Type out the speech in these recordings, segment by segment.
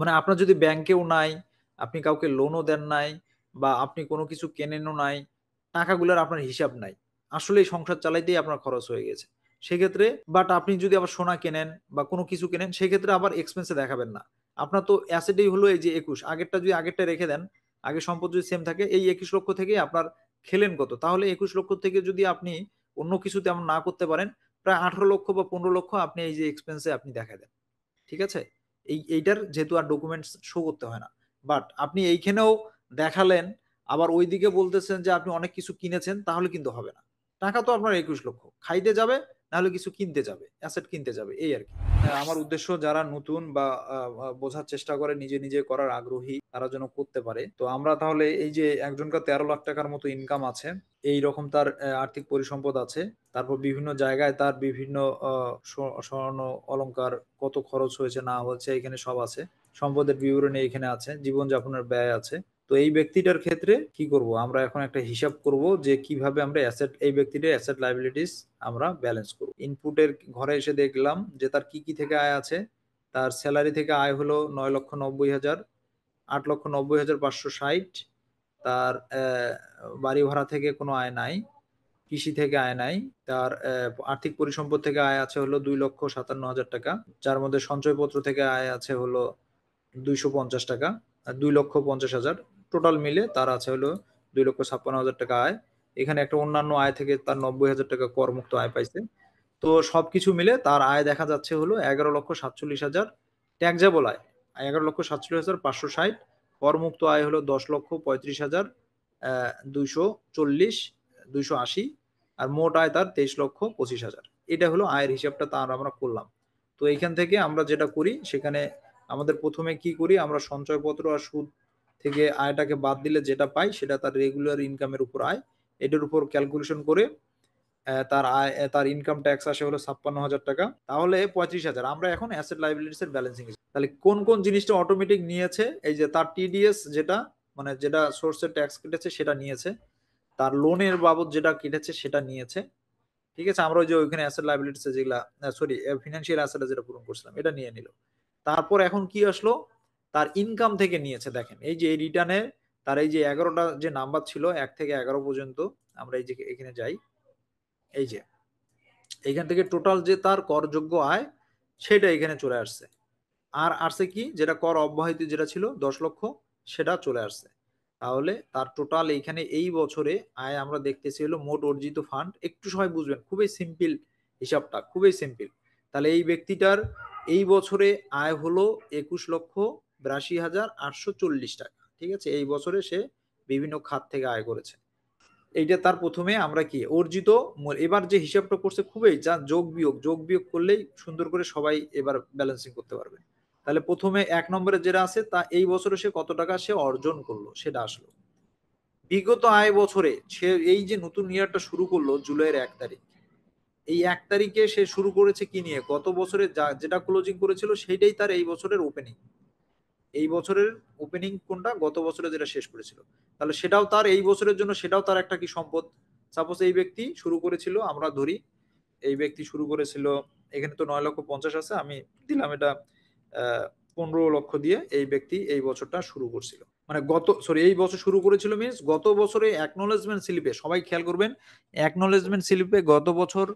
মানে আপনার যদি ব্যাংকেও নাই আপনি কাউকে লোনও দেন নাই বা আপনি কোনো কিছু কেনেনও নাই টাকাগুলোর আপনার হিসাব নাই আসলে সংসার চালাইতেই আপনার খরচ হয়ে গেছে সেক্ষেত্রে বাট আপনি যদি আবার সোনা কেনেন বা কোনো কিছু কেনেন সেক্ষেত্রে আবার এক্সপেন্সে দেখাবেন না আপনার তো অ্যাসেটেই হলো এই যে একুশ আগেরটা যদি আগেরটা রেখে দেন আগে সম্পদ যদি সেম থাকে এই একুশ লক্ষ থেকে আপনার খেলেন কত তাহলে একুশ লক্ষ থেকে যদি আপনি অন্য কিছু তেমন না করতে পারেন প্রায় আঠারো লক্ষ বা পনেরো লক্ষ আপনি এই যে এক্সপেন্সে আপনি দেখা দেন ঠিক আছে এই এইটার যেহেতু আর ডকুমেন্টস শো করতে হয় না বাট আপনি এইখানেও দেখালেন আবার ওইদিকে বলতেছেন যে আপনি অনেক কিছু কিনেছেন তাহলে কিন্তু হবে না টাকা তো আপনার একুশ লক্ষ খাইতে যাবে নাহলে কিছু কিনতে যাবে অ্যাসেট কিনতে যাবে এই আর কি আমার উদ্দেশ্য যারা নতুন বা বোঝার চেষ্টা করে নিজে নিজে করার আগ্রহী তারা যেন করতে পারে তো আমরা তাহলে এই যে একজনকার তেরো লাখ টাকার মতো ইনকাম আছে এই রকম তার আর্থিক পরিসম্পদ আছে তারপর বিভিন্ন জায়গায় তার বিভিন্ন স্বর্ণ অলঙ্কার কত খরচ হয়েছে না হয়েছে এখানে সব আছে সম্পদের বিবরণী এখানে আছে জীবনযাপনের ব্যয় আছে তো এই ব্যক্তিটার ক্ষেত্রে কি করব আমরা এখন একটা হিসাব করব যে কিভাবে আমরা অ্যাসেট এই ব্যক্তিটার অ্যাসেট লাইবিলিটিস আমরা ব্যালেন্স করব ইনপুটের ঘরে এসে দেখলাম যে তার কি কি থেকে আয় আছে তার স্যালারি থেকে আয় হলো নয় লক্ষ নব্বই হাজার আট লক্ষ নব্বই হাজার পাঁচশো ষাট তার বাড়ি ভাড়া থেকে কোনো আয় নাই কৃষি থেকে আয় নাই তার আর্থিক পরিসম্পদ থেকে আয় আছে হলো দুই লক্ষ সাতান্ন হাজার টাকা যার মধ্যে সঞ্চয়পত্র থেকে আয় আছে হলো দুইশো পঞ্চাশ টাকা দুই লক্ষ পঞ্চাশ হাজার টোটাল মিলে তার আছে হলো দুই লক্ষ ছাপ্পান্ন হাজার টাকা আয় এখানে একটা অন্যান্য আয় থেকে তার নব্বই হাজার টাকা করমুক্ত আয় পাইছে তো সবকিছু মিলে তার আয় দেখা যাচ্ছে হলো এগারো লক্ষ সাতচল্লিশ হাজার ট্যাক্সেবল আয় এগারো লক্ষ সাতচল্লিশ হাজার পাঁচশো ষাট করমুক্ত আয় হলো দশ লক্ষ পঁয়ত্রিশ হাজার দুইশো চল্লিশ দুইশো আশি আর মোট আয় তার তেইশ লক্ষ পঁচিশ হাজার এটা হলো আয়ের হিসাবটা তার আমরা করলাম তো এইখান থেকে আমরা যেটা করি সেখানে আমাদের প্রথমে কি করি আমরা সঞ্চয়পত্র আর সুদ থেকে আয়টাকে বাদ দিলে যেটা পায় সেটা তার রেগুলার ইনকামের উপর আয় এটার উপর ক্যালকুলেশন করে তার আয় তার ইনকাম ট্যাক্স আসে হলো ছাপ্পান্ন হাজার টাকা তাহলে পঁয়ত্রিশ হাজার আমরা এখন অ্যাসেট লাইবিলিটিস এর ব্যালেন্সিং তাহলে কোন কোন জিনিসটা অটোমেটিক নিয়েছে এই যে তার টিডিএস যেটা মানে যেটা সোর্সের ট্যাক্স কেটেছে সেটা নিয়েছে তার লোনের বাবদ যেটা কেটেছে সেটা নিয়েছে ঠিক আছে আমরা ওই যে ওইখানে অ্যাসেট লাইবিলিটিস যেগুলা সরি ফিনান্সিয়াল অ্যাসেট যেটা পূরণ করছিলাম এটা নিয়ে নিল তারপর এখন কি আসলো তার ইনকাম থেকে নিয়েছে দেখেন এই যে এই রিটার্নে তার এই যে এগারোটা যে নাম্বার ছিল এক থেকে এগারো পর্যন্ত আমরা এই যে এখানে যাই এই যে এইখান থেকে টোটাল যে তার করযোগ্য আয় সেটা এখানে চলে আসছে আর আসছে কি যেটা কর অব্যাহতি যেটা ছিল দশ লক্ষ সেটা চলে আসছে তাহলে তার টোটাল এইখানে এই বছরে আয় আমরা দেখতেছি হলো মোট অর্জিত ফান্ড একটু সবাই বুঝবেন খুবই সিম্পল হিসাবটা খুবই সিম্পল তাহলে এই ব্যক্তিটার এই বছরে আয় হলো একুশ লক্ষ বিরাশি হাজার আটশো চল্লিশ টাকা ঠিক আছে এই বছরে সে বিভিন্ন খাত থেকে আয় করেছে এইটা তার প্রথমে আমরা কি অর্জিত এবার যে হিসাবটা করছে খুবই যা যোগ বিয়োগ যোগ বিয়োগ করলেই সুন্দর করে সবাই এবার ব্যালেন্সিং করতে পারবে তাহলে প্রথমে এক নম্বরে যেটা আছে তা এই বছরে সে কত টাকা সে অর্জন করলো সেটা আসলো বিগত আয় বছরে সে এই যে নতুন ইয়ারটা শুরু করলো জুলাইয়ের এক তারিখ এই এক তারিখে সে শুরু করেছে কি নিয়ে গত বছরে যা যেটা ক্লোজিং করেছিল সেইটাই তার এই বছরের ওপেনিং এই বছরের ওপেনিং কোনটা গত বছরে যেটা শেষ করেছিল তাহলে সেটাও তার এই বছরের জন্য সেটাও তার একটা কি সম্পদ সাপোজ এই ব্যক্তি শুরু করেছিল আমরা ধরি এই ব্যক্তি শুরু করেছিল এখানে তো নয় লক্ষ পঞ্চাশ আছে আমি দিলাম এটা পনেরো লক্ষ দিয়ে এই ব্যক্তি এই বছরটা শুরু করছিল মানে গত সরি এই বছর শুরু করেছিল মিনস গত বছরে অ্যাকনোলেজমেন্ট স্লিপে সবাই খেয়াল করবেন অ্যাকনোলেজমেন্ট স্লিপে গত বছর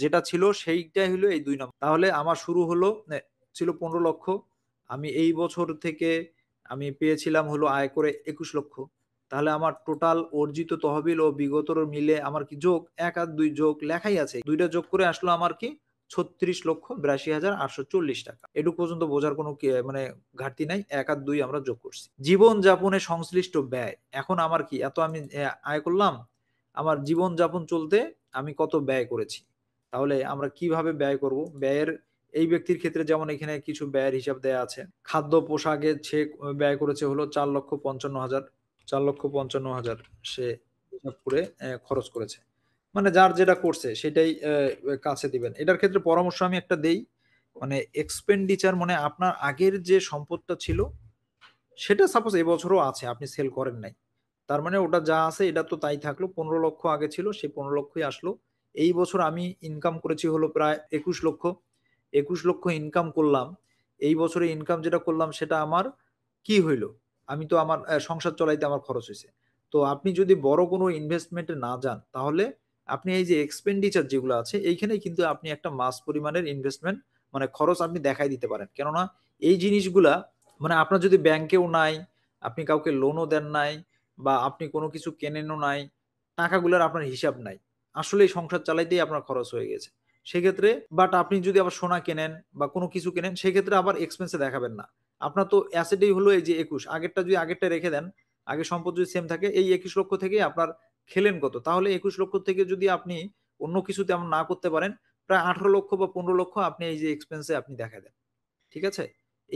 যেটা ছিল সেইটাই হলো এই দুই নম্বর তাহলে আমার শুরু হলো ছিল পনেরো লক্ষ আমি এই বছর থেকে আমি পেয়েছিলাম হলো আয় করে একুশ লক্ষ তাহলে আমার টোটাল অর্জিত তহবিল ও বিগতর মিলে আমার কি যোগ এক আর দুই যোগ লেখাই আছে দুইটা যোগ করে আসলো আমার কি ছত্রিশ লক্ষ বিরাশি হাজার আটশো চল্লিশ টাকা এটুকু পর্যন্ত বোঝার কোনো মানে ঘাটতি নাই এক আর দুই আমরা যোগ করছি জীবন যাপনে সংশ্লিষ্ট ব্যয় এখন আমার কি এত আমি আয় করলাম আমার জীবন যাপন চলতে আমি কত ব্যয় করেছি তাহলে আমরা কিভাবে ব্যয় করব ব্যয়ের এই ব্যক্তির ক্ষেত্রে যেমন এখানে কিছু ব্যয়ের হিসাব দেয়া আছে খাদ্য পোশাকে সে ব্যয় করেছে হলো চার লক্ষ পঞ্চান্ন হাজার চার লক্ষ পঞ্চান্ন হাজার সে হিসাব করে খরচ করেছে মানে যার যেটা করছে সেটাই কাছে দিবেন এটার ক্ষেত্রে পরামর্শ আমি একটা দেই মানে এক্সপেন্ডিচার মানে আপনার আগের যে সম্পদটা ছিল সেটা সাপোজ এবছরও আছে আপনি সেল করেন নাই তার মানে ওটা যা আছে এটা তো তাই থাকলো পনেরো লক্ষ আগে ছিল সেই পনেরো লক্ষই আসলো এই বছর আমি ইনকাম করেছি হলো প্রায় একুশ লক্ষ একুশ লক্ষ ইনকাম করলাম এই বছরে ইনকাম যেটা করলাম সেটা আমার কি হইলো আমি তো আমার সংসার চলাইতে আমার খরচ হয়েছে তো আপনি যদি বড় কোনো ইনভেস্টমেন্টে না যান তাহলে আপনি এই যে এক্সপেন্ডিচার যেগুলো আছে এইখানে কিন্তু আপনি একটা মাস পরিমাণের ইনভেস্টমেন্ট মানে খরচ আপনি দেখাই দিতে পারেন কেননা এই জিনিসগুলা মানে আপনার যদি ব্যাংকেও নাই আপনি কাউকে লোনও দেন নাই বা আপনি কোনো কিছু কেনেনও নাই টাকাগুলোর আপনার হিসাব নাই আসলে সংসার চালাইতেই আপনার খরচ হয়ে গেছে সেক্ষেত্রে বাট আপনি যদি আবার সোনা কেনেন বা কোনো কিছু কেনেন সেক্ষেত্রে আবার এক্সপেন্সে দেখাবেন না আপনার তো অ্যাসেটেই হলো এই যে একুশ আগেরটা যদি আগেরটা রেখে দেন আগে সম্পদ যদি সেম থাকে এই একুশ লক্ষ থেকে আপনার খেলেন কত তাহলে একুশ লক্ষ থেকে যদি আপনি অন্য কিছু তেমন না করতে পারেন প্রায় আঠারো লক্ষ বা পনেরো লক্ষ আপনি এই যে এক্সপেন্সে আপনি দেখা দেন ঠিক আছে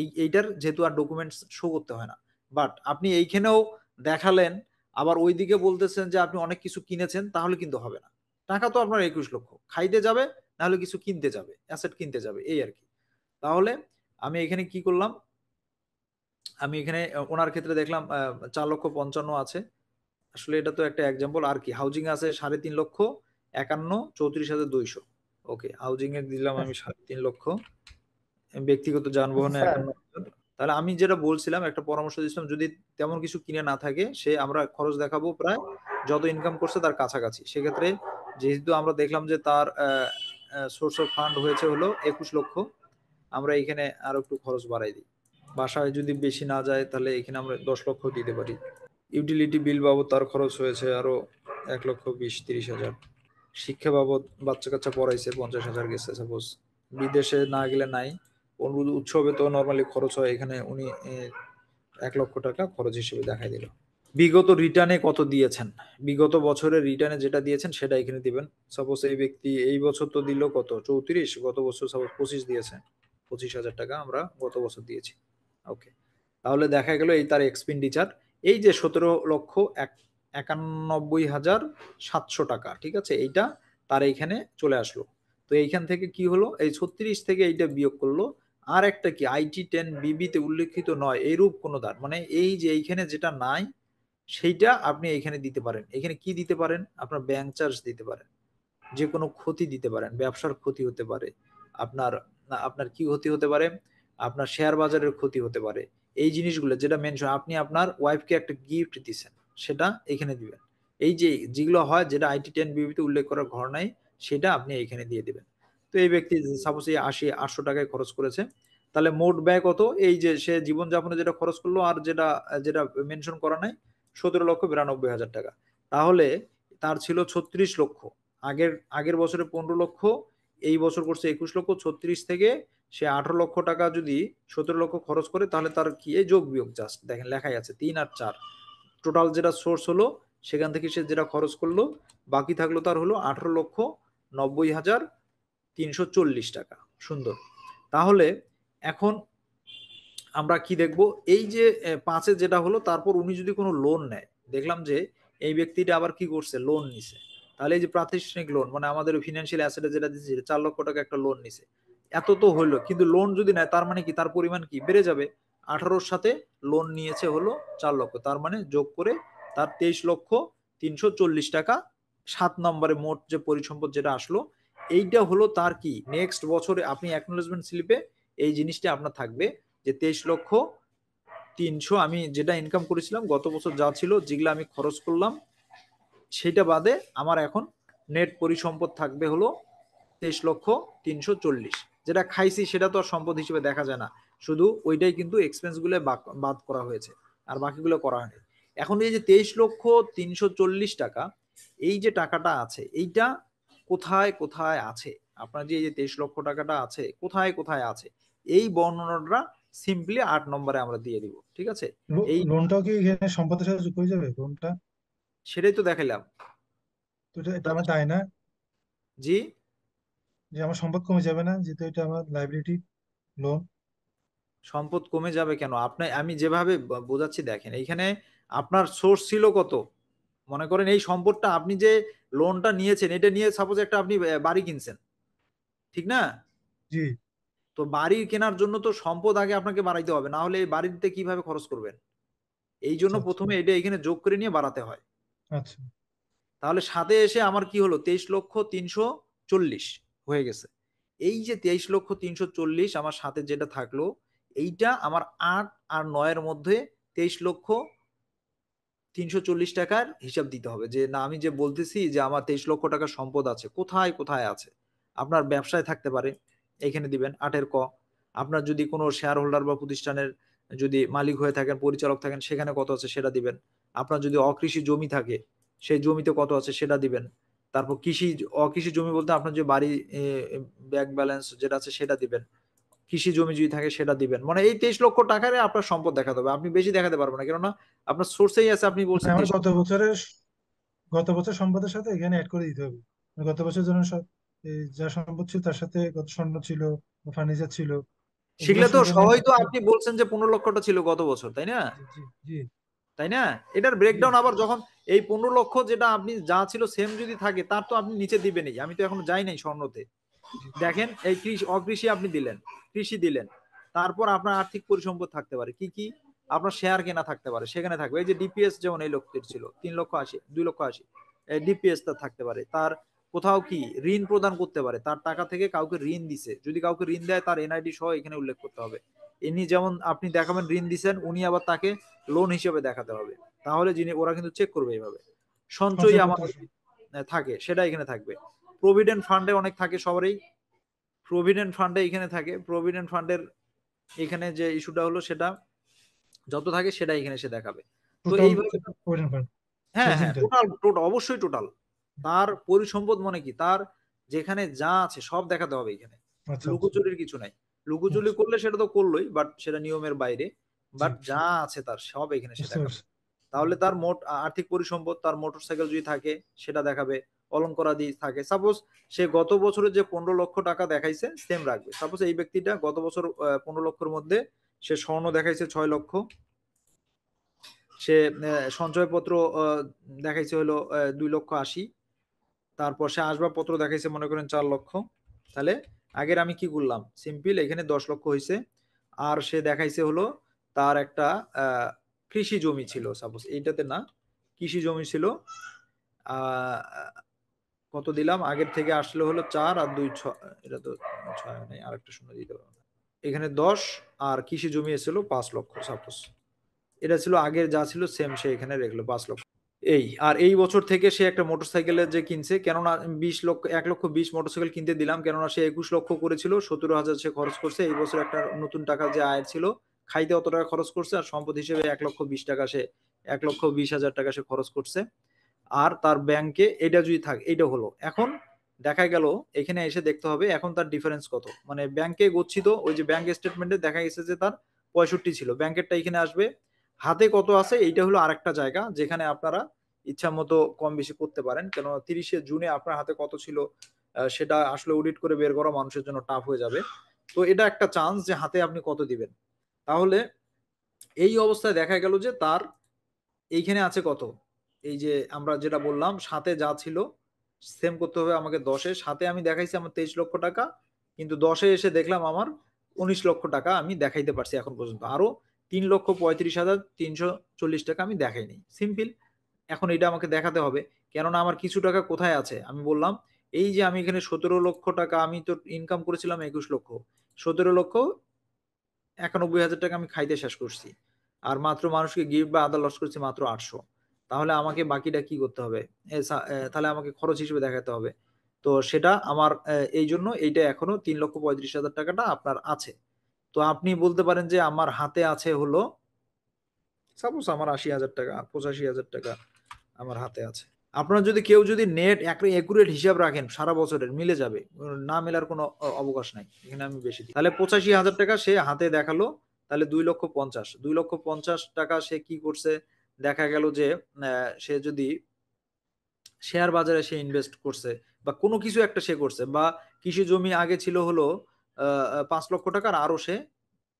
এই এইটার যেহেতু আর ডকুমেন্টস শো করতে হয় না বাট আপনি এইখানেও দেখালেন আবার ওইদিকে বলতেছেন যে আপনি অনেক কিছু কিনেছেন তাহলে কিন্তু হবে না টাকা তো আপনার একুশ লক্ষ খাইতে যাবে নাহলে কিছু কিনতে যাবে অ্যাসেট কিনতে যাবে এই আর কি তাহলে আমি এখানে কি করলাম আমি এখানে ওনার ক্ষেত্রে দেখলাম চার লক্ষ পঞ্চান্ন আছে আসলে এটা তো একটা এক্সাম্পল আর কি হাউজিং আছে সাড়ে তিন লক্ষ একান্ন চৌত্রিশ হাজার দুইশো ওকে হাউজিং এর দিলাম আমি আচ্ছা। সাড়ে তিন লক্ষ ব্যক্তিগত যানবাহনে আচ্ছা। একান্ন তাহলে আমি যেটা বলছিলাম একটা পরামর্শ দিচ্ছিলাম যদি তেমন কিছু কিনে না থাকে সে আমরা খরচ দেখাবো প্রায় যত ইনকাম করছে তার কাছাকাছি সেক্ষেত্রে যেহেতু আমরা দেখলাম যে তার সোর্স অফ ফান্ড হয়েছে হলো একুশ লক্ষ আমরা এখানে আরো একটু খরচ বাড়াই দিই বাসায় যদি বেশি না যায় তাহলে এখানে আমরা দশ লক্ষ দিতে পারি ইউটিলিটি বিল বাবদ তার খরচ হয়েছে আরো এক লক্ষ বিশ তিরিশ হাজার শিক্ষা বাবদ বাচ্চা কাচ্চা পড়াইছে পঞ্চাশ হাজার গেছে সাপোজ বিদেশে না গেলে নাই অনুরোধ উৎসবে তো নর্মালি খরচ হয় এখানে উনি এক লক্ষ টাকা খরচ হিসেবে দেখাই দিল বিগত রিটার্নে কত দিয়েছেন বিগত বছরের রিটার্নে যেটা দিয়েছেন সেটা এখানে দিবেন সাপোজ এই ব্যক্তি এই বছর তো দিল কত চৌত্রিশ গত বছর সাপোজ পঁচিশ দিয়েছেন পঁচিশ হাজার টাকা আমরা গত বছর দিয়েছি ওকে তাহলে দেখা গেল এই তার এক্সপেন্ডিচার এই যে সতেরো লক্ষ এক একানব্বই হাজার সাতশো টাকা ঠিক আছে এইটা তার এইখানে চলে আসলো তো এইখান থেকে কি হলো এই ছত্রিশ থেকে এইটা বিয়োগ করলো আর একটা কি আইটি টেন বিবিতে উল্লেখিত নয় এইরূপ কোনো দার মানে এই যে এইখানে যেটা নাই সেইটা আপনি এখানে দিতে পারেন এখানে কি দিতে পারেন আপনার ব্যাংক চার্জ দিতে পারেন যে কোনো ক্ষতি দিতে পারেন ব্যবসার ক্ষতি হতে পারে আপনার আপনার কি ক্ষতি হতে পারে আপনার শেয়ার বাজারের ক্ষতি হতে পারে এই জিনিসগুলো যেটা মেনশন আপনি আপনার ওয়াইফকে একটা গিফট দিচ্ছেন সেটা এখানে দিবেন এই যে যেগুলো হয় যেটা আইটি টেন বিবিতে উল্লেখ করার ঘর নাই সেটা আপনি এখানে দিয়ে দিবেন তো এই ব্যক্তি সাপোজ এই আশি আটশো টাকায় খরচ করেছে তাহলে মোট ব্যয় কত এই যে সে জীবনযাপনে যেটা খরচ করলো আর যেটা যেটা মেনশন করা নাই সতেরো লক্ষ বিরানব্বই হাজার টাকা তাহলে তার ছিল ছত্রিশ লক্ষ আগের আগের বছরে পনেরো লক্ষ এই বছর করছে একুশ লক্ষ ছত্রিশ থেকে সে আঠারো লক্ষ টাকা যদি সতেরো লক্ষ খরচ করে তাহলে তার কি এই যোগ বিয়োগ জাস্ট দেখেন লেখাই আছে তিন আর চার টোটাল যেটা সোর্স হলো সেখান থেকে সে যেটা খরচ করলো বাকি থাকলো তার হলো আঠারো লক্ষ নব্বই হাজার তিনশো চল্লিশ টাকা সুন্দর তাহলে এখন আমরা কি দেখব এই যে পাঁচে যেটা হলো তারপর উনি যদি কোনো লোন নেয় দেখলাম যে এই ব্যক্তিটা আবার কি করছে লোন নিছে তাহলে এই যে প্রাতিষ্ঠানিক লোন মানে আমাদের ফিনান্সিয়াল অ্যাসেটে যেটা দিচ্ছে চার লক্ষ টাকা একটা লোন নিছে এত তো হলো কিন্তু লোন যদি নেয় তার মানে কি তার পরিমাণ কি বেড়ে যাবে আঠারোর সাথে লোন নিয়েছে হলো চার লক্ষ তার মানে যোগ করে তার তেইশ লক্ষ তিনশো চল্লিশ টাকা সাত নম্বরে মোট যে পরিসম্পদ যেটা আসলো এইটা হলো তার কি নেক্সট বছরে আপনি অ্যাকনোলেজমেন্ট স্লিপে এই জিনিসটা আপনার থাকবে যে তেইশ লক্ষ তিনশো আমি যেটা ইনকাম করেছিলাম গত বছর যা ছিল যেগুলো আমি খরচ করলাম সেটা বাদে আমার এখন নেট পরিসম্পদ থাকবে হলো তেইশ লক্ষ তিনশো চল্লিশ যেটা খাইছি সেটা তো আর সম্পদ হিসেবে দেখা যায় না শুধু ওইটাই কিন্তু এক্সপেন্সগুলো বাদ করা হয়েছে আর বাকিগুলো করা হয়নি এখন এই যে তেইশ লক্ষ তিনশো চল্লিশ টাকা এই যে টাকাটা আছে এইটা কোথায় কোথায় আছে আপনার যে এই যে তেইশ লক্ষ টাকাটা আছে কোথায় কোথায় আছে এই বর্ণনাটা সিম্পলি আট নম্বরে আমরা দিয়ে দিব ঠিক আছে এই লোনটাও কি এখানে সম্পদের সাথে যুক্ত হয়ে যাবে লোনটা সেটাই তো দেখাইলাম তো এটা আমার তাই না জি যে আমার সম্পদ কমে যাবে না যেহেতু এটা আমার লাইবিলিটি লোন সম্পদ কমে যাবে কেন আপনি আমি যেভাবে বোঝাচ্ছি দেখেন এইখানে আপনার সোর্স ছিল কত মনে করেন এই সম্পদটা আপনি যে লোনটা নিয়েছেন এটা নিয়ে সাপোজ একটা আপনি বাড়ি কিনছেন ঠিক না জি তো বাড়ি কেনার জন্য তো সম্পদ আগে আপনাকে বাড়াইতে হবে না হলে বাড়িতে কিভাবে খরচ করবেন এই জন্য আচ্ছা, আচ্ছা। প্রথমে এটা এখানে যোগ করে নিয়ে বাড়াতে হয় আচ্ছা তাহলে সাথে এসে আমার কি হলো তেইশ লক্ষ তিনশো চল্লিশ হয়ে গেছে এই যে তেইশ লক্ষ তিনশো চল্লিশ আমার সাথে যেটা থাকলো এইটা আমার আট আর নয়ের মধ্যে তেইশ লক্ষ তিনশো চল্লিশ টাকার হিসাব দিতে হবে যে না আমি যে বলতেছি যে আমার তেইশ লক্ষ টাকার সম্পদ আছে কোথায় কোথায় আছে আপনার ব্যবসায় থাকতে পারে এখানে দিবেন আটের ক আপনার যদি কোনো শেয়ার হোল্ডার বা প্রতিষ্ঠানের যদি মালিক হয়ে থাকেন পরিচালক থাকেন সেখানে কত আছে সেটা দিবেন আপনার যদি অকৃষি জমি থাকে সেই জমিতে কত আছে সেটা দিবেন তারপর কৃষি অকৃষি জমি বলতে আপনার যে বাড়ি ব্যাক ব্যালেন্স যেটা আছে সেটা দিবেন কৃষি জমি যদি থাকে সেটা দিবেন মানে এই তেইশ লক্ষ টাকার আপনার সম্পদ দেখাতে হবে আপনি বেশি দেখাতে পারবেন না কেননা আপনার সোর্সেই আছে আপনি বলছেন মানে গত বছরের গত বছর সম্পদের সাথে এখানে অ্যাড করে দিতে হবে মানে গত বছর সব যা সম্ভব ছিল তার সাথে গত স্বর্ণ ছিল ফার্নিচার ছিল সেগুলো তো সবাই তো আপনি বলছেন যে পনেরো লক্ষটা ছিল গত বছর তাই না তাই না এটার ব্রেকডাউন আবার যখন এই পনেরো লক্ষ যেটা আপনি যা ছিল সেম যদি থাকে তার তো আপনি নিচে দিবেনই আমি তো এখন যাই নাই স্বর্ণতে দেখেন এই কৃষি অকৃষি আপনি দিলেন কৃষি দিলেন তারপর আপনার আর্থিক পরিসম্পদ থাকতে পারে কি কি আপনার শেয়ার কেনা থাকতে পারে সেখানে থাকবে এই যে ডিপিএস যেমন এই লোকটির ছিল তিন লক্ষ আশি দুই লক্ষ আশি ডিপিএস তার থাকতে পারে তার কোথাও কি ঋণ প্রদান করতে পারে তার টাকা থেকে কাউকে ঋণ দিছে যদি কাউকে ঋণ দেয় তার এনআইডি সহ এখানে উল্লেখ করতে হবে ইনি যেমন আপনি দেখাবেন ঋণ দিচ্ছেন উনি আবার তাকে লোন হিসেবে দেখাতে হবে তাহলে যিনি ওরা কিন্তু চেক করবে এইভাবে সঞ্চয়ী আমাদের হ্যাঁ, থাকে সেটা এখানে থাকবে প্রভিডেন্ট ফান্ডে অনেক থাকে সবারই প্রভিডেন্ট ফান্ডে এখানে থাকে প্রভিডেন্ট ফান্ডের এখানে যে ইস্যুটা হলো সেটা যত থাকে সেটা এখানে সে দেখাবে তো এইভাবে হ্যাঁ হ্যাঁ টোটাল টোটাল অবশ্যই টোটাল তার পরিসম্পদ মনে কি তার যেখানে যা আছে সব দেখাতে হবে এখানে আচ্ছা, আচ্ছা। লুকোচুরির কিছু নাই লুকোচুরি আচ্ছা। করলে সেটা তো করলোই বাট সেটা নিয়মের বাইরে বাট যা আছে তার সব এখানে তাহলে তার মোট আর্থিক পরিসম্পদ তার মোটর সাইকেল যদি থাকে সেটা দেখাবে অলঙ্করাদি থাকে সাপোজ সে গত বছরের যে পনেরো লক্ষ টাকা দেখাইছে সেম রাখবে সাপোজ এই ব্যক্তিটা গত বছর পনেরো লক্ষের মধ্যে সে স্বর্ণ দেখাইছে ছয় লক্ষ সে সঞ্চয়পত্র দেখাইছে হলো দুই লক্ষ আশি তারপর সে আসবাবপত্র দেখাইছে মনে করেন চার লক্ষ তাহলে আগের আমি কি করলাম সিম্পল এখানে দশ লক্ষ হয়েছে আর সে দেখাইছে হলো তার একটা কৃষি জমি ছিল সাপোজ এইটাতে না কৃষি জমি ছিল কত দিলাম আগের থেকে আসলে হলো চার আর দুই ছয় এটা তো ছয় নেই আর একটা শূন্য দিতে পারবো এখানে দশ আর কৃষি জমি এসেছিল পাঁচ লক্ষ সাপোজ এটা ছিল আগের যা ছিল সেম সে এখানে রেখলো পাঁচ লক্ষ এই আর এই বছর থেকে সে একটা মোটরসাইকেলে যে কিনছে কেননা বিশ লক্ষ এক লক্ষ বিশ মোটরসাইকেল কিনতে দিলাম কেননা সে একুশ লক্ষ করেছিল সতেরো হাজার সে খরচ করছে এই বছর একটা নতুন টাকা যে আয় ছিল খাইতে অত টাকা খরচ করছে আর সম্পদ হিসেবে এক লক্ষ বিশ টাকা সে এক লক্ষ বিশ হাজার টাকা সে খরচ করছে আর তার ব্যাংকে এটা যদি থাক এটা হলো এখন দেখা গেল এখানে এসে দেখতে হবে এখন তার ডিফারেন্স কত মানে ব্যাংকে গচ্ছিত ওই যে ব্যাংক স্টেটমেন্টে দেখা গেছে যে তার পঁয়ষট্টি ছিল ব্যাংকেরটা এখানে আসবে হাতে কত আছে এইটা হলো আরেকটা জায়গা যেখানে আপনারা ইচ্ছা মতো কম বেশি করতে পারেন কেন তিরিশে জুনে আপনার হাতে কত ছিল সেটা আসলে অডিট করে বের করা মানুষের জন্য টাফ হয়ে যাবে তো এটা একটা চান্স যে হাতে আপনি কত দিবেন তাহলে এই অবস্থায় দেখা গেল যে তার এইখানে আছে কত এই যে আমরা যেটা বললাম সাথে যা ছিল সেম করতে হবে আমাকে দশে সাথে আমি দেখাইছি আমার তেইশ লক্ষ টাকা কিন্তু দশে এসে দেখলাম আমার উনিশ লক্ষ টাকা আমি দেখাইতে পারছি এখন পর্যন্ত আরো তিন লক্ষ পঁয়ত্রিশ হাজার তিনশো চল্লিশ টাকা আমি দেখাইনি সিম্পল এখন এটা আমাকে দেখাতে হবে কেননা আমার কিছু টাকা কোথায় আছে আমি বললাম এই যে আমি এখানে সতেরো লক্ষ টাকা আমি তো ইনকাম করেছিলাম একুশ লক্ষ সতেরো লক্ষ একানব্বই হাজার টাকা আমি খাইতে শেষ করছি আর মাত্র মানুষকে গিফট বা আদার লস করছি মাত্র আটশো তাহলে আমাকে বাকিটা কি করতে হবে তাহলে আমাকে খরচ হিসেবে দেখাতে হবে তো সেটা আমার এই জন্য এইটা এখনো তিন লক্ষ পঁয়ত্রিশ হাজার টাকাটা আপনার আছে তো আপনি বলতে পারেন যে আমার হাতে আছে হলো সাপোজ আমার আশি হাজার টাকা পঁচাশি হাজার টাকা আমার হাতে আছে আপনার যদি কেউ যদি নেট একুরেট হিসাব রাখেন সারা বছরের মিলে যাবে না মেলার কোনো অবকাশ নাই এখানে আমি বেশি দিই তাহলে পঁচাশি হাজার টাকা সে হাতে দেখালো তাহলে দুই লক্ষ পঞ্চাশ দুই লক্ষ পঞ্চাশ টাকা সে কি করছে দেখা গেল যে সে যদি শেয়ার বাজারে সে ইনভেস্ট করছে বা কোনো কিছু একটা সে করছে বা কৃষি জমি আগে ছিল হলো পাঁচ লক্ষ টাকার আরও সে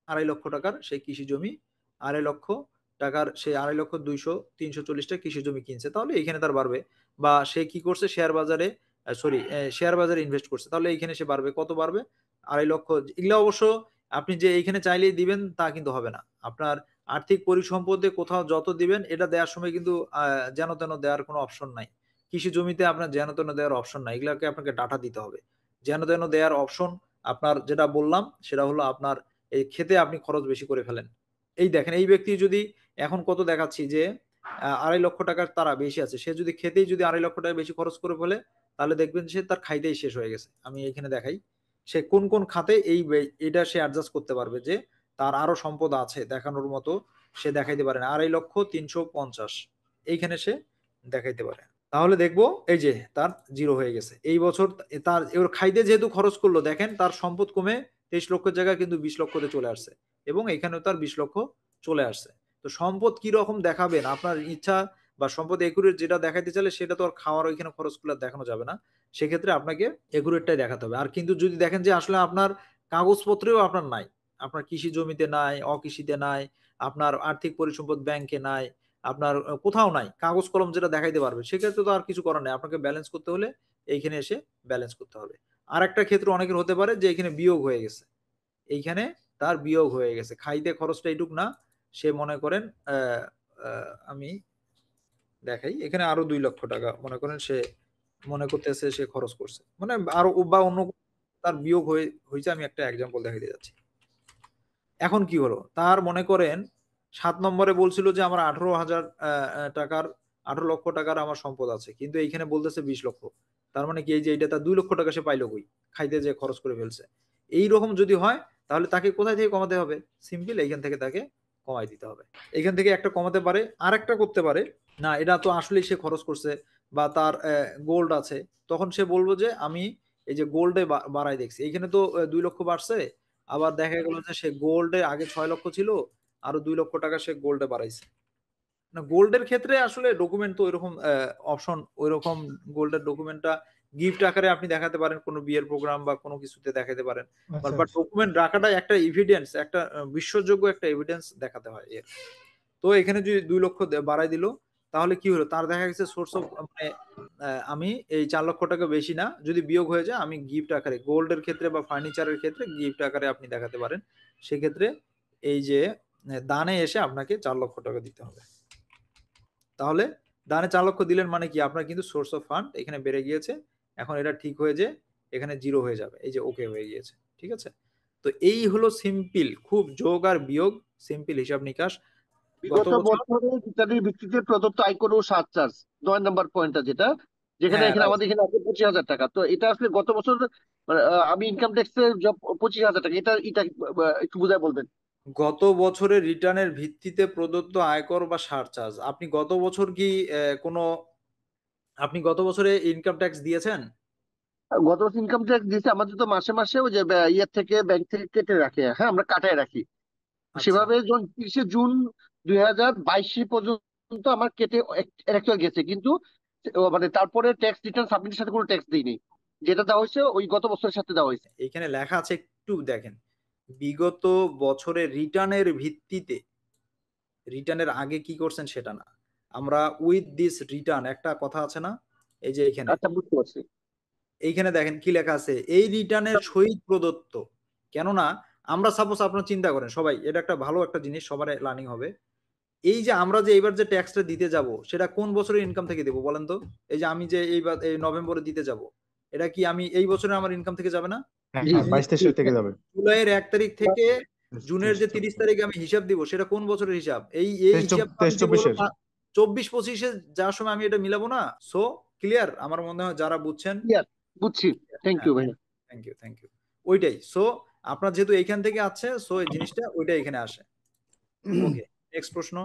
আড়াই লক্ষ টাকার সেই কৃষি জমি আড়াই লক্ষ টাকার সে আড়াই লক্ষ দুইশো তিনশো চল্লিশটা কৃষি জমি কিনছে তাহলে এখানে তার বাড়বে বা সে কি করছে শেয়ার বাজারে সরি শেয়ার বাজারে ইনভেস্ট করছে তাহলে এখানে সে বাড়বে কত বাড়বে আড়াই লক্ষ এগুলো অবশ্য আপনি যে এইখানে চাইলেই দিবেন তা কিন্তু হবে না আপনার আর্থিক পরিসম্পদে কোথাও যত দিবেন এটা দেওয়ার সময় কিন্তু যেন তেন দেওয়ার কোনো অপশন নাই কৃষি জমিতে আপনার যেন তেন দেওয়ার অপশন নাই এগুলাকে আপনাকে ডাটা দিতে হবে যেন তেন দেওয়ার অপশন আপনার যেটা বললাম সেটা হলো আপনার এই খেতে আপনি খরচ বেশি করে ফেলেন এই দেখেন এই ব্যক্তি যদি এখন কত দেখাচ্ছি যে আড়াই লক্ষ টাকার তারা বেশি আছে সে যদি খেতেই যদি আড়াই লক্ষ টাকা বেশি খরচ করে ফেলে তাহলে দেখবেন সে তার খাইতেই শেষ হয়ে গেছে আমি এখানে দেখাই সে কোন কোন খাতে এই এটা সে অ্যাডজাস্ট করতে পারবে যে তার আরো সম্পদ আছে দেখানোর মতো সে দেখাইতে পারে না আড়াই লক্ষ তিনশো পঞ্চাশ এইখানে সে দেখাইতে পারে তাহলে দেখবো এই যে তার জিরো হয়ে গেছে এই বছর তার এবার খাইতে যেহেতু খরচ করলো দেখেন তার সম্পদ কমে তেইশ লক্ষের জায়গায় কিন্তু বিশ লক্ষতে চলে আসছে এবং এখানেও তার বিশ লক্ষ চলে আসছে তো সম্পদ কি রকম দেখাবেন আপনার ইচ্ছা বা সম্পদ একুরেট যেটা দেখাইতে চাইলে সেটা তো আর খাওয়ার ওইখানে খরচগুলো দেখানো যাবে না সেক্ষেত্রে আপনাকে একুরেটটাই দেখাতে হবে আর কিন্তু যদি দেখেন যে আসলে আপনার কাগজপত্রেও আপনার নাই আপনার কৃষি জমিতে নাই অকৃষিতে নাই আপনার আর্থিক পরিসম্পদ ব্যাংকে নাই আপনার কোথাও নাই কাগজ কলম যেটা দেখাইতে পারবে সেক্ষেত্রে তো আর কিছু করার নেই আপনাকে ব্যালেন্স করতে হলে এইখানে এসে ব্যালেন্স করতে হবে আর একটা ক্ষেত্র অনেকের হতে পারে যে এখানে বিয়োগ হয়ে গেছে এইখানে তার বিয়োগ হয়ে গেছে খাইতে খরচটা এইটুক না সে মনে করেন আমি দেখাই এখানে আরো দুই লক্ষ টাকা মনে করেন সে মনে করতেছে সে খরচ করছে মানে আরো বা অন্য তার বিয়োগ হয়ে হয়েছে আমি একটা এক্সাম্পল দেখাতে যাচ্ছি এখন কি হলো তার মনে করেন সাত নম্বরে বলছিল যে আমার আঠারো হাজার টাকার আঠারো লক্ষ টাকার আমার সম্পদ আছে কিন্তু এইখানে বলতেছে বিশ লক্ষ তার মানে কি এই যে এটা তার দুই লক্ষ টাকা সে পাইলো কই খাইতে যে খরচ করে ফেলছে এই রকম যদি হয় তাহলে তাকে কোথায় থেকে কমাতে হবে সিম্পল এইখান থেকে তাকে কমাই দিতে হবে এখান থেকে একটা কমাতে পারে আর একটা করতে পারে না এটা তো আসলেই সে খরচ করছে বা তার গোল্ড আছে তখন সে বলবো যে আমি এই যে গোল্ডে বাড়াই দেখছি এখানে তো দুই লক্ষ বাড়ছে আবার দেখা গেল যে সে গোল্ডে আগে ছয় লক্ষ ছিল আরো দুই লক্ষ টাকা সে গোল্ডে বাড়াইছে না গোল্ডের ক্ষেত্রে আসলে ডকুমেন্ট তো ওইরকম অপশন ওইরকম গোল্ডের ডকুমেন্টটা গিফট আকারে আপনি দেখাতে পারেন কোনো বিয়ের প্রোগ্রাম বা কোনো কিছুতে দেখাতে পারেন বাট ডকুমেন্ট রাখাটা একটা এভিডেন্স একটা বিশ্বযোগ্য একটা এভিডেন্স দেখাতে হয় এর তো এখানে যদি দুই লক্ষ বাড়াই দিল তাহলে কি হলো তার দেখা গেছে সোর্স অফ মানে আমি এই চার লক্ষ টাকা বেশি না যদি বিয়োগ হয়ে যায় আমি গিফট আকারে গোল্ডের ক্ষেত্রে বা ফার্নিচারের ক্ষেত্রে গিফট আকারে আপনি দেখাতে পারেন সেক্ষেত্রে এই যে দানে এসে আপনাকে চার লক্ষ টাকা দিতে হবে তাহলে দানে চার লক্ষ দিলেন মানে কি আপনার কিন্তু সোর্স অফ ফান্ড এখানে বেড়ে গিয়েছে এখন এটা ঠিক হয়েছে এখানে জিরো হয়ে যাবে এই যে ওকে হয়ে গিয়েছে ঠিক আছে তো এই হলো সিম্পল খুব যোগ আর বিয়োগ সিম্পল হিসাব নিকাশ বিগত বছরে ইত্যাদির ভিত্তিতে প্রদত্ত আয়কর ও সাত চার্জ নয় নম্বর পয়েন্টটা যেটা যেখানে হ্যাঁ, এখানে আমাদের এখানে আছে পঁচিশ হাজার টাকা তো এটা আসলে গত বছর মানে, আমি ইনকাম ট্যাক্সের পঁচিশ হাজার টাকা এটা এটা একটু বুঝায় বলবেন গত বছরের রিটার্নের ভিত্তিতে প্রদত্ত আয়কর বা সারচার্জ আপনি গত বছর কি কোনো আপনি গত বছরে ইনকাম ট্যাক্স দিয়েছেন হ্যাঁ, গত বছর ইনকাম ট্যাক্স দিয়েছে আমাদের তো মাসে মাসে ওই যে ইয়ের থেকে ব্যাংক থেকে কেটে রাখে হ্যাঁ আমরা কাটাই রাখি আচ্ছা। সেভাবে তিরিশে জুন দুই হাজার বাইশে পর্যন্ত আমার কেটে অ্যাকচুয়াল গেছে কিন্তু মানে তারপরে ট্যাক্স রিটার্ন সাবমিটের সাথে কোনো ট্যাক্স দিইনি যেটা দেওয়া হয়েছে ওই গত বছরের সাথে দেওয়া হয়েছে এখানে লেখা আছে একটু দেখেন বিগত বছরে রিটার্নের ভিত্তিতে রিটার্নের আগে কি করছেন সেটা না আমরা উইথ দিস রিটার্ন একটা কথা আছে না এই যে এখানে আচ্ছা, এইখানে দেখেন কি লেখা আছে এই রিটার্নের সহিত প্রদত্ত কেননা আমরা সাপোজ আপনারা চিন্তা করেন সবাই এটা একটা ভালো একটা জিনিস সবার লার্নিং হবে এই যে আমরা যে এবার যে ট্যাক্সটা দিতে যাব সেটা কোন বছরের ইনকাম থেকে দেবো বলেন তো এই যে আমি যে এইবার এই নভেম্বরে দিতে যাব এটা কি আমি এই বছরে আমার ইনকাম থেকে যাবে না হ্যাঁ, হ্যাঁ, থেকে যাবে জুলাইয়ের এক তারিখ থেকে জুনের যে তিরিশ তারিখে আমি হিসাব দিব সেটা কোন বছরের হিসাব এই এই হিসাব চব্বিশ পঁচিশে যাওয়ার সময় আমি এটা মিলাবো না সো ক্লিয়ার আমার মনে হয় যারা বুঝছেন বুঝছি thank you thank you thank you ওইটাই সো আপনার যেহেতু এইখান থেকে আছে সো এই জিনিসটা ওইটাই এখানে আসে ওকে নেক্সট প্রশ্ন